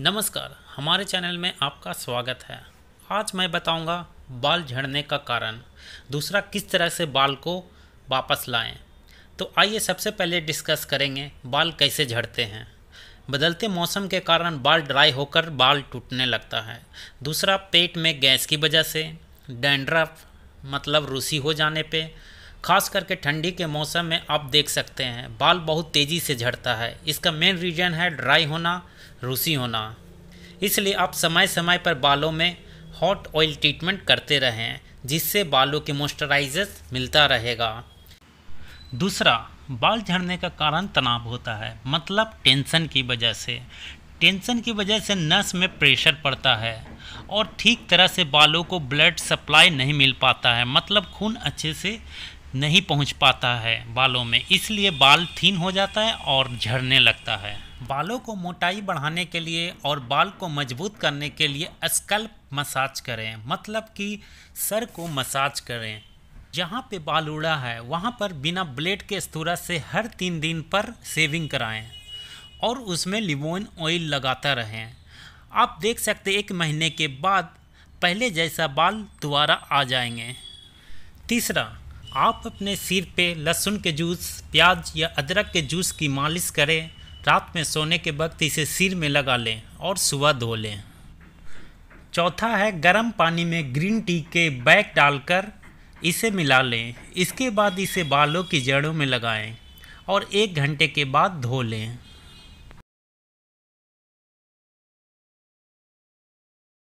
नमस्कार हमारे चैनल में आपका स्वागत है आज मैं बताऊंगा बाल झड़ने का कारण दूसरा किस तरह से बाल को वापस लाएं तो आइए सबसे पहले डिस्कस करेंगे बाल कैसे झड़ते हैं बदलते मौसम के कारण बाल ड्राई होकर बाल टूटने लगता है दूसरा पेट में गैस की वजह से डेंड्रफ मतलब रूसी हो जाने पर खास करके ठंडी के मौसम में आप देख सकते हैं बाल बहुत तेज़ी से झड़ता है इसका मेन रीज़न है ड्राई होना रूसी होना इसलिए आप समय समय पर बालों में हॉट ऑयल ट्रीटमेंट करते रहें जिससे बालों के मॉइस्चराइजर मिलता रहेगा दूसरा बाल झड़ने का कारण तनाव होता है मतलब टेंशन की वजह से टेंशन की वजह से नस में प्रेशर पड़ता है और ठीक तरह से बालों को ब्लड सप्लाई नहीं मिल पाता है मतलब खून अच्छे से नहीं पहुंच पाता है बालों में इसलिए बाल थीन हो जाता है और झड़ने लगता है बालों को मोटाई बढ़ाने के लिए और बाल को मजबूत करने के लिए स्कल्प मसाज करें मतलब कि सर को मसाज करें जहाँ पे बाल उड़ा है वहाँ पर बिना ब्लेड के स्तूरा से हर तीन दिन पर सेविंग कराएं और उसमें लिमोन ऑयल लगाता रहें आप देख सकते एक महीने के बाद पहले जैसा बाल दोबारा आ जाएंगे तीसरा आप अपने सिर पे लहसुन के जूस प्याज या अदरक के जूस की मालिश करें रात में सोने के वक्त इसे सिर में लगा लें और सुबह धो लें चौथा है गर्म पानी में ग्रीन टी के बैग डालकर इसे मिला लें इसके बाद इसे बालों की जड़ों में लगाएं और एक घंटे के बाद धो लें